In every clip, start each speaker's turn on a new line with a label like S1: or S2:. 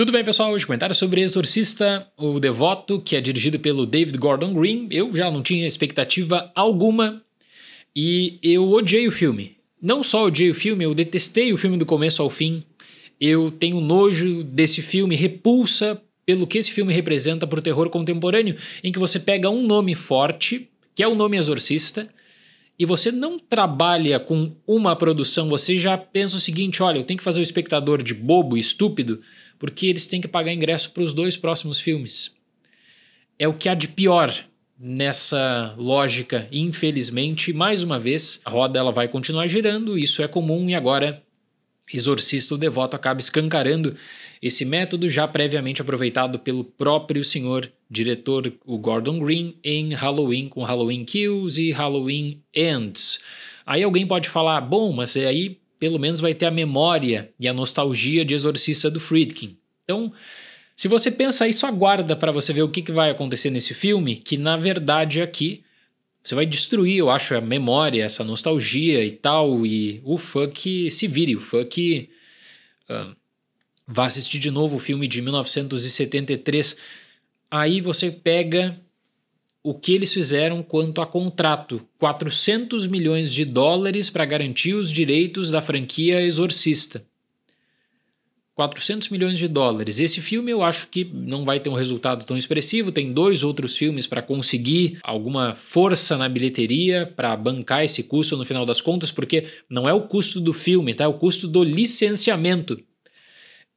S1: Tudo bem, pessoal? Hoje comentário sobre Exorcista, o Devoto, que é dirigido pelo David Gordon Green. Eu já não tinha expectativa alguma e eu odiei o filme. Não só odiei o filme, eu detestei o filme do começo ao fim. Eu tenho nojo desse filme, repulsa pelo que esse filme representa para o terror contemporâneo, em que você pega um nome forte, que é o nome Exorcista, e você não trabalha com uma produção, você já pensa o seguinte: olha, eu tenho que fazer o espectador de bobo, estúpido, porque eles têm que pagar ingresso para os dois próximos filmes. É o que há de pior nessa lógica, infelizmente, mais uma vez, a roda ela vai continuar girando, isso é comum e agora Exorcista o Devoto acaba escancarando esse método já previamente aproveitado pelo próprio senhor diretor, o Gordon Green, em Halloween com Halloween Kills e Halloween Ends. Aí alguém pode falar, bom, mas aí pelo menos vai ter a memória e a nostalgia de Exorcista do Friedkin. Então, se você pensa isso, aguarda para você ver o que, que vai acontecer nesse filme, que na verdade aqui você vai destruir, eu acho, a memória, essa nostalgia e tal, e o funk, se vire, o funk, uh, ah, vá assistir de novo o filme de 1973. Aí você pega o que eles fizeram quanto a contrato: 400 milhões de dólares para garantir os direitos da franquia Exorcista. 400 milhões de dólares. Esse filme eu acho que não vai ter um resultado tão expressivo. Tem dois outros filmes para conseguir alguma força na bilheteria para bancar esse custo no final das contas, porque não é o custo do filme, tá? É o custo do licenciamento.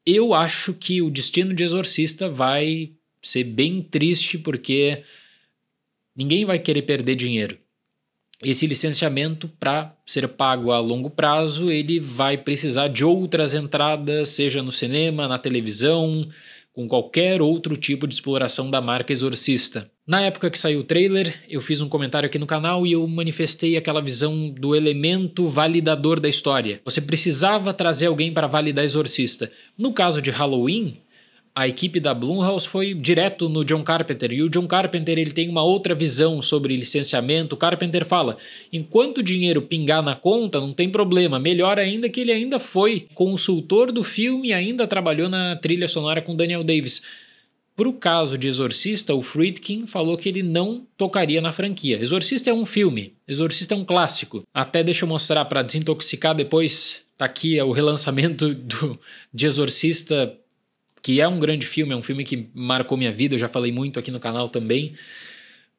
S1: Eu acho que o destino de Exorcista vai ser bem triste porque ninguém vai querer perder dinheiro esse licenciamento, para ser pago a longo prazo, ele vai precisar de outras entradas, seja no cinema, na televisão, com qualquer outro tipo de exploração da marca Exorcista. Na época que saiu o trailer, eu fiz um comentário aqui no canal e eu manifestei aquela visão do elemento validador da história. Você precisava trazer alguém para validar Exorcista. No caso de Halloween, a equipe da Blumhouse foi direto no John Carpenter e o John Carpenter ele tem uma outra visão sobre licenciamento. O Carpenter fala: enquanto o dinheiro pingar na conta, não tem problema. Melhor ainda que ele ainda foi consultor do filme e ainda trabalhou na trilha sonora com Daniel Davis. Para o caso de Exorcista, o Friedkin falou que ele não tocaria na franquia. Exorcista é um filme, Exorcista é um clássico. Até deixa eu mostrar para desintoxicar depois. Tá aqui é o relançamento do, de Exorcista que é um grande filme, é um filme que marcou minha vida, eu já falei muito aqui no canal também.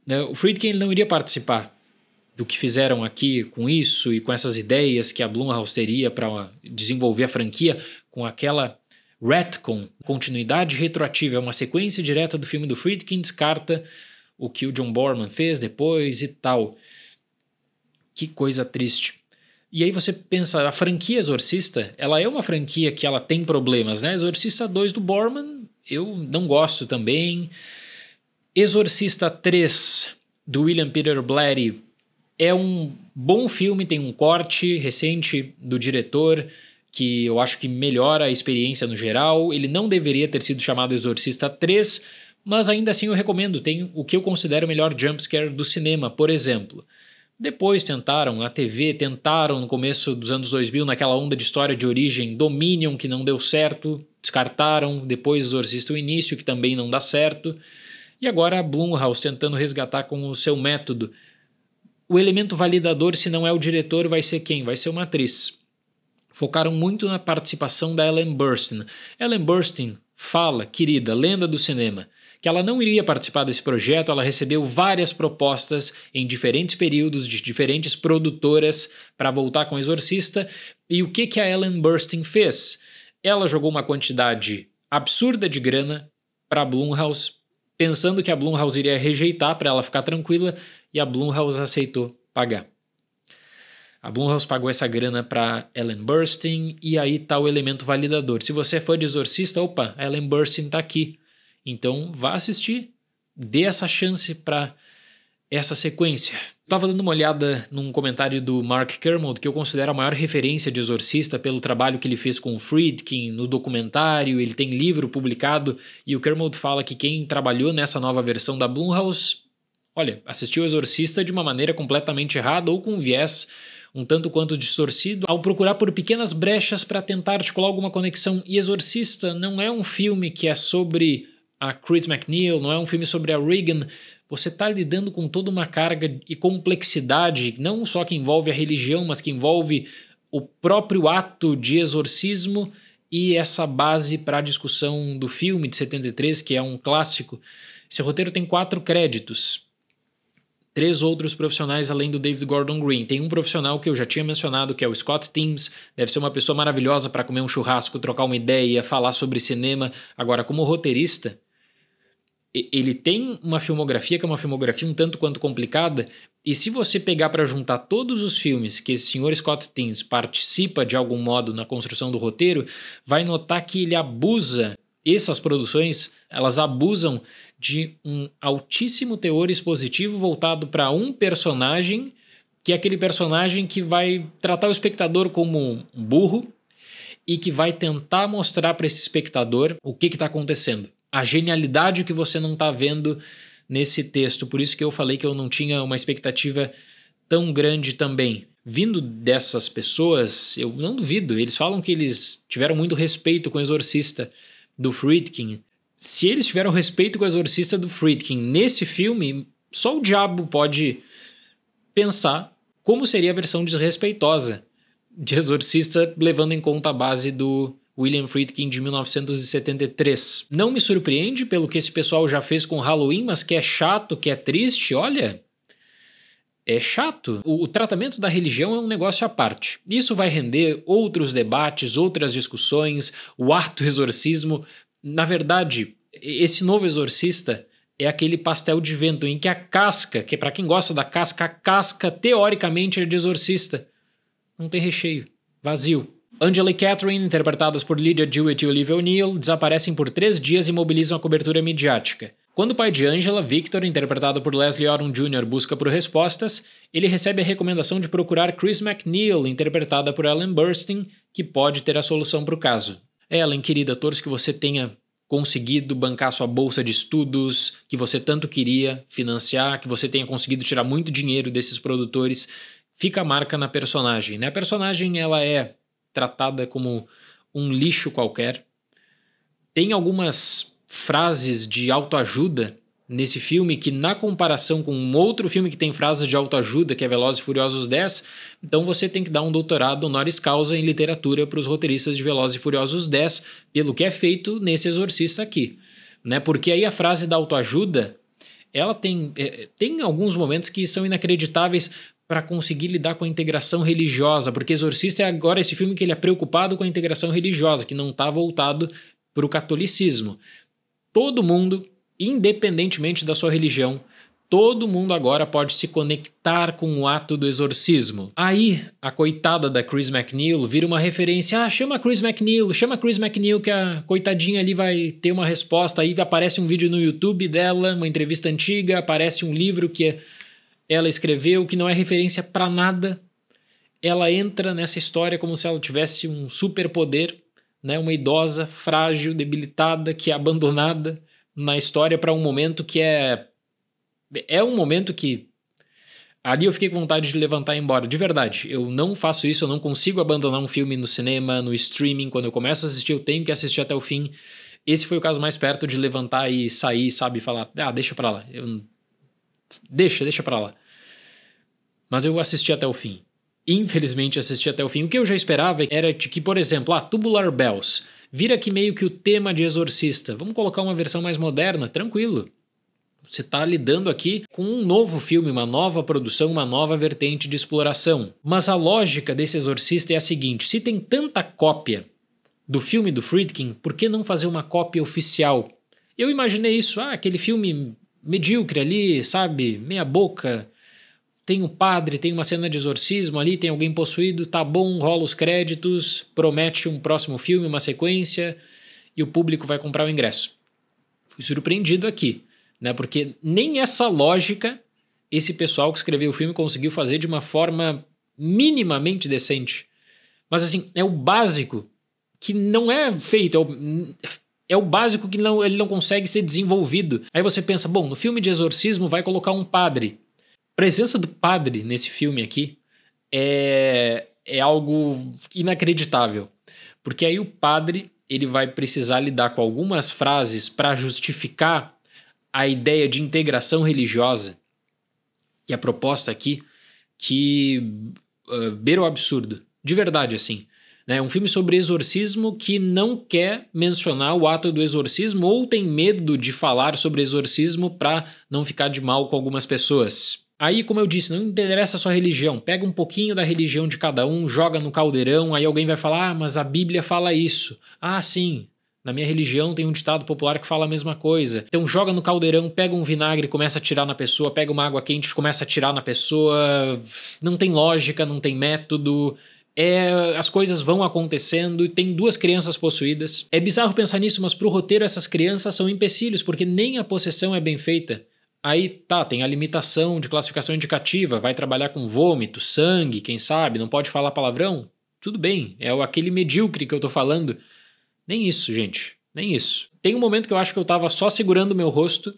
S1: Né? O Friedkin ele não iria participar do que fizeram aqui com isso e com essas ideias que a Blumhouse teria para desenvolver a franquia com aquela retcon, continuidade retroativa, é uma sequência direta do filme do Friedkin, descarta o que o John Borman fez depois e tal. Que coisa triste. E aí você pensa, a franquia Exorcista, ela é uma franquia que ela tem problemas, né? Exorcista 2 do Borman, eu não gosto também. Exorcista 3 do William Peter Blatty é um bom filme, tem um corte recente do diretor que eu acho que melhora a experiência no geral. Ele não deveria ter sido chamado Exorcista 3, mas ainda assim eu recomendo, tem o que eu considero o melhor jumpscare do cinema, por exemplo. Depois tentaram a TV, tentaram no começo dos anos 2000, naquela onda de história de origem Dominion, que não deu certo, descartaram. Depois Exorcista o Início, que também não dá certo. E agora a Blumhouse tentando resgatar com o seu método. O elemento validador, se não é o diretor, vai ser quem? Vai ser uma atriz. Focaram muito na participação da Ellen Burstyn. Ellen Burstyn fala, querida, lenda do cinema que ela não iria participar desse projeto, ela recebeu várias propostas em diferentes períodos de diferentes produtoras para voltar com o Exorcista. E o que, que a Ellen Burstyn fez? Ela jogou uma quantidade absurda de grana para a Blumhouse, pensando que a Blumhouse iria rejeitar para ela ficar tranquila, e a Blumhouse aceitou pagar. A Blumhouse pagou essa grana para Ellen Burstyn e aí tá o elemento validador. Se você é fã de Exorcista, opa, Ellen Burstyn tá aqui. Então vá assistir, dê essa chance para essa sequência. Estava dando uma olhada num comentário do Mark Kermode, que eu considero a maior referência de exorcista pelo trabalho que ele fez com o Friedkin no documentário, ele tem livro publicado, e o Kermode fala que quem trabalhou nessa nova versão da Blumhouse, olha, assistiu o Exorcista de uma maneira completamente errada ou com viés um tanto quanto distorcido, ao procurar por pequenas brechas para tentar articular alguma conexão. E Exorcista não é um filme que é sobre a Chris McNeil, não é um filme sobre a Reagan. Você está lidando com toda uma carga e complexidade, não só que envolve a religião, mas que envolve o próprio ato de exorcismo e essa base para a discussão do filme de 73, que é um clássico. Esse roteiro tem quatro créditos. Três outros profissionais além do David Gordon Green. Tem um profissional que eu já tinha mencionado, que é o Scott Teams. Deve ser uma pessoa maravilhosa para comer um churrasco, trocar uma ideia, falar sobre cinema. Agora, como roteirista, ele tem uma filmografia que é uma filmografia um tanto quanto complicada, e se você pegar para juntar todos os filmes que esse senhor Scott Tins participa de algum modo na construção do roteiro, vai notar que ele abusa essas produções, elas abusam de um altíssimo teor expositivo voltado para um personagem, que é aquele personagem que vai tratar o espectador como um burro e que vai tentar mostrar para esse espectador o que está acontecendo a genialidade que você não está vendo nesse texto. Por isso que eu falei que eu não tinha uma expectativa tão grande também. Vindo dessas pessoas, eu não duvido, eles falam que eles tiveram muito respeito com o exorcista do Friedkin. Se eles tiveram respeito com o exorcista do Friedkin nesse filme, só o diabo pode pensar como seria a versão desrespeitosa de Exorcista, levando em conta a base do William Friedkin de 1973. Não me surpreende pelo que esse pessoal já fez com Halloween, mas que é chato, que é triste, olha. É chato. O, o tratamento da religião é um negócio à parte. Isso vai render outros debates, outras discussões, o ato exorcismo. Na verdade, esse novo exorcista é aquele pastel de vento em que a casca, que para quem gosta da casca, a casca teoricamente é de exorcista. Não tem recheio, vazio. Angela e Catherine, interpretadas por Lydia Jewett e Olivia O'Neill, desaparecem por três dias e mobilizam a cobertura midiática. Quando o pai de Angela, Victor, interpretado por Leslie Odom Jr., busca por respostas, ele recebe a recomendação de procurar Chris McNeil, interpretada por Ellen Burstyn, que pode ter a solução para o caso. Ellen, querida, torço que você tenha conseguido bancar sua bolsa de estudos que você tanto queria financiar, que você tenha conseguido tirar muito dinheiro desses produtores. Fica a marca na personagem, né? A personagem, ela é tratada como um lixo qualquer. Tem algumas frases de autoajuda nesse filme que, na comparação com um outro filme que tem frases de autoajuda, que é Velozes e Furiosos 10, então você tem que dar um doutorado honoris causa em literatura para os roteiristas de Velozes e Furiosos 10, pelo que é feito nesse Exorcista aqui. Né? Porque aí a frase da autoajuda ela tem, eh, tem alguns momentos que são inacreditáveis, para conseguir lidar com a integração religiosa, porque Exorcista é agora esse filme que ele é preocupado com a integração religiosa, que não está voltado para o catolicismo. Todo mundo, independentemente da sua religião, todo mundo agora pode se conectar com o ato do exorcismo. Aí, a coitada da Chris McNeil vira uma referência. Ah, chama Chris McNeil, chama Chris McNeil que a coitadinha ali vai ter uma resposta. Aí aparece um vídeo no YouTube dela, uma entrevista antiga, aparece um livro que é ela escreveu, que não é referência para nada. Ela entra nessa história como se ela tivesse um superpoder, né? Uma idosa frágil, debilitada, que é abandonada na história para um momento que é é um momento que ali eu fiquei com vontade de levantar e ir embora, de verdade. Eu não faço isso, eu não consigo abandonar um filme no cinema, no streaming, quando eu começo a assistir, eu tenho que assistir até o fim. Esse foi o caso mais perto de levantar e sair, sabe, falar: "Ah, deixa para lá". Eu deixa, deixa pra lá. Mas eu assisti até o fim. Infelizmente assisti até o fim. O que eu já esperava era de que, por exemplo, a ah, Tubular Bells vira aqui meio que o tema de Exorcista. Vamos colocar uma versão mais moderna, tranquilo. Você está lidando aqui com um novo filme, uma nova produção, uma nova vertente de exploração. Mas a lógica desse Exorcista é a seguinte: se tem tanta cópia do filme do Friedkin, por que não fazer uma cópia oficial? Eu imaginei isso, ah, aquele filme medíocre ali, sabe? Meia boca. Tem um padre, tem uma cena de exorcismo ali, tem alguém possuído, tá bom, rola os créditos, promete um próximo filme, uma sequência, e o público vai comprar o ingresso. Fui surpreendido aqui, né? Porque nem essa lógica esse pessoal que escreveu o filme conseguiu fazer de uma forma minimamente decente. Mas assim, é o básico que não é feito. É o, é o básico que não, ele não consegue ser desenvolvido. Aí você pensa, bom, no filme de exorcismo vai colocar um padre. A presença do padre nesse filme aqui é, é algo inacreditável. Porque aí o padre ele vai precisar lidar com algumas frases para justificar a ideia de integração religiosa e a proposta aqui que uh, beira o absurdo. De verdade, assim. É um filme sobre exorcismo que não quer mencionar o ato do exorcismo ou tem medo de falar sobre exorcismo para não ficar de mal com algumas pessoas. Aí, como eu disse, não interessa a sua religião. Pega um pouquinho da religião de cada um, joga no caldeirão, aí alguém vai falar: ah, mas a Bíblia fala isso. Ah, sim. Na minha religião tem um ditado popular que fala a mesma coisa. Então joga no caldeirão, pega um vinagre, começa a tirar na pessoa, pega uma água quente, começa a tirar na pessoa. Não tem lógica, não tem método. É, as coisas vão acontecendo, tem duas crianças possuídas. É bizarro pensar nisso, mas pro roteiro essas crianças são empecilhos, porque nem a possessão é bem feita. Aí tá, tem a limitação de classificação indicativa, vai trabalhar com vômito, sangue, quem sabe, não pode falar palavrão. Tudo bem, é aquele medíocre que eu tô falando. Nem isso, gente, nem isso. Tem um momento que eu acho que eu tava só segurando meu rosto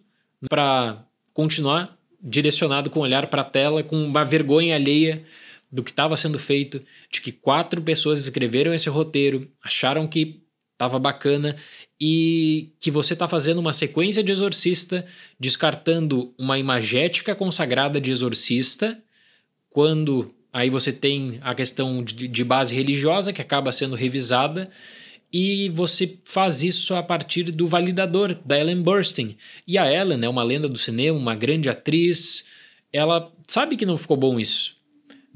S1: para continuar direcionado com o olhar para a tela, com uma vergonha alheia do que estava sendo feito, de que quatro pessoas escreveram esse roteiro, acharam que estava bacana e que você está fazendo uma sequência de exorcista, descartando uma imagética consagrada de exorcista, quando aí você tem a questão de, de base religiosa que acaba sendo revisada e você faz isso a partir do validador da Ellen Burstyn. E a Ellen é uma lenda do cinema, uma grande atriz. Ela sabe que não ficou bom isso.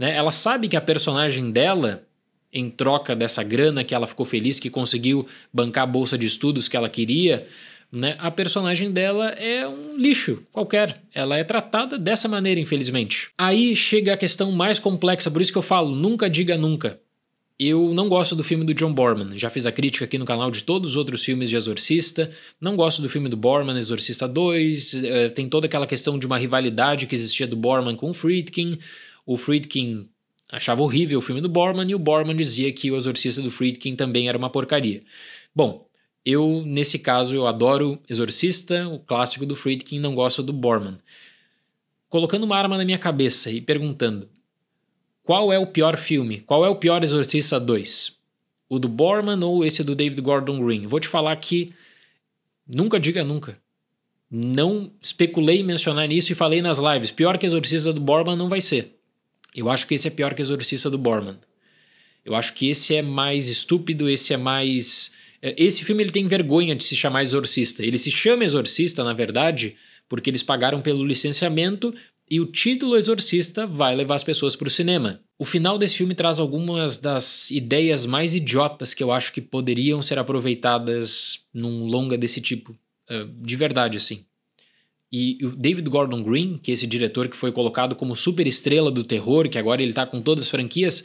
S1: Né? Ela sabe que a personagem dela, em troca dessa grana que ela ficou feliz, que conseguiu bancar a bolsa de estudos que ela queria, né? a personagem dela é um lixo qualquer. Ela é tratada dessa maneira, infelizmente. Aí chega a questão mais complexa, por isso que eu falo: nunca diga nunca. Eu não gosto do filme do John Borman. Já fiz a crítica aqui no canal de todos os outros filmes de Exorcista. Não gosto do filme do Borman, Exorcista 2. Eh, tem toda aquela questão de uma rivalidade que existia do Borman com o Friedkin. O Friedkin achava horrível o filme do Borman e o Borman dizia que O Exorcista do Friedkin também era uma porcaria. Bom, eu, nesse caso, eu adoro Exorcista, o clássico do Friedkin, não gosto do Borman. Colocando uma arma na minha cabeça e perguntando: qual é o pior filme? Qual é o pior Exorcista 2? O do Borman ou esse do David Gordon Green? Vou te falar que nunca diga nunca. Não especulei em mencionar nisso e falei nas lives. Pior que Exorcista do Borman não vai ser. Eu acho que esse é pior que Exorcista do Borman. Eu acho que esse é mais estúpido, esse é mais. Eh, esse filme ele tem vergonha de se chamar Exorcista. Ele se chama Exorcista, na verdade, porque eles pagaram pelo licenciamento e o título Exorcista vai levar as pessoas para o cinema. O final desse filme traz algumas das ideias mais idiotas que eu acho que poderiam ser aproveitadas num longa desse tipo. Eh, de verdade, assim. E o David Gordon Green, que é esse diretor que foi colocado como superestrela do terror, que agora ele tá com todas as franquias,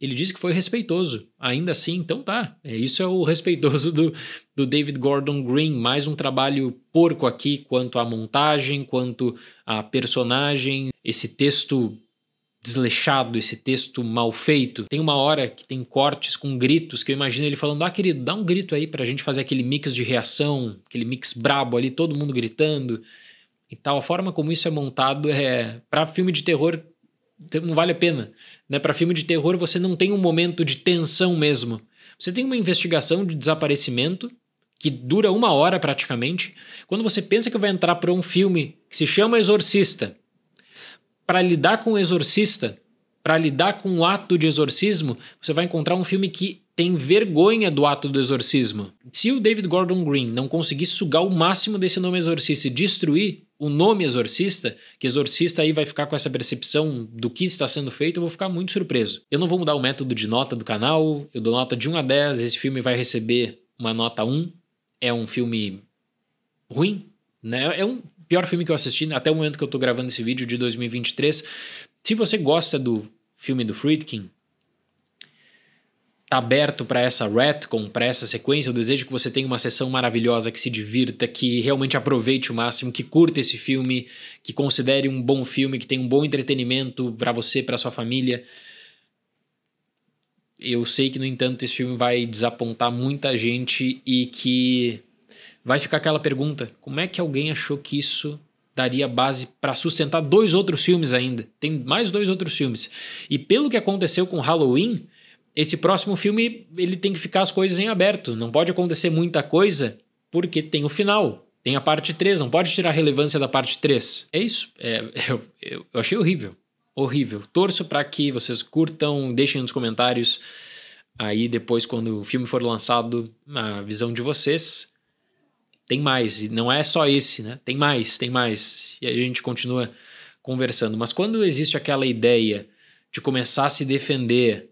S1: ele disse que foi respeitoso. Ainda assim, então tá. É, isso é o respeitoso do, do David Gordon Green. Mais um trabalho porco aqui quanto à montagem, quanto à personagem, esse texto desleixado, esse texto mal feito. Tem uma hora que tem cortes com gritos que eu imagino ele falando: "Ah, querido, dá um grito aí pra gente fazer aquele mix de reação, aquele mix brabo ali, todo mundo gritando". Então, a forma como isso é montado é. Para filme de terror, não vale a pena. Né? Para filme de terror, você não tem um momento de tensão mesmo. Você tem uma investigação de desaparecimento que dura uma hora praticamente. Quando você pensa que vai entrar para um filme que se chama Exorcista, para lidar com o exorcista, para lidar com o ato de exorcismo, você vai encontrar um filme que tem vergonha do ato do exorcismo. Se o David Gordon Green não conseguir sugar o máximo desse nome exorcista e destruir, o nome exorcista, que exorcista aí vai ficar com essa percepção do que está sendo feito, eu vou ficar muito surpreso. Eu não vou mudar o método de nota do canal, eu dou nota de 1 a 10, esse filme vai receber uma nota 1. É um filme ruim, né? É um pior filme que eu assisti até o momento que eu tô gravando esse vídeo de 2023. Se você gosta do filme do Friedkin, tá aberto para essa retcon, para essa sequência. Eu desejo que você tenha uma sessão maravilhosa, que se divirta, que realmente aproveite o máximo, que curta esse filme, que considere um bom filme, que tenha um bom entretenimento para você, para sua família. Eu sei que, no entanto, esse filme vai desapontar muita gente e que vai ficar aquela pergunta: como é que alguém achou que isso daria base para sustentar dois outros filmes ainda? Tem mais dois outros filmes. E pelo que aconteceu com Halloween, esse próximo filme ele tem que ficar as coisas em aberto. Não pode acontecer muita coisa porque tem o final. Tem a parte 3, não pode tirar relevância da parte 3. É isso. É, eu, eu, eu achei horrível. Horrível. Torço para que vocês curtam, deixem nos comentários aí depois quando o filme for lançado a visão de vocês tem mais e não é só esse né tem mais tem mais e aí a gente continua conversando mas quando existe aquela ideia de começar a se defender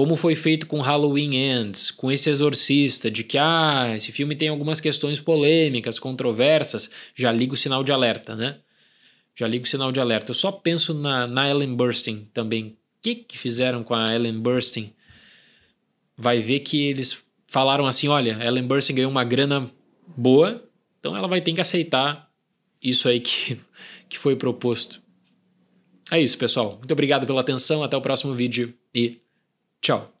S1: como foi feito com Halloween Ends, com esse exorcista, de que ah, esse filme tem algumas questões polêmicas, controversas, já ligo o sinal de alerta, né? Já ligo o sinal de alerta. Eu só penso na, na Ellen Burstyn também. O que, que fizeram com a Ellen Burstyn? Vai ver que eles falaram assim: olha, Ellen Burstyn ganhou uma grana boa, então ela vai ter que aceitar isso aí que, que foi proposto. É isso, pessoal. Muito obrigado pela atenção. Até o próximo vídeo e Ciao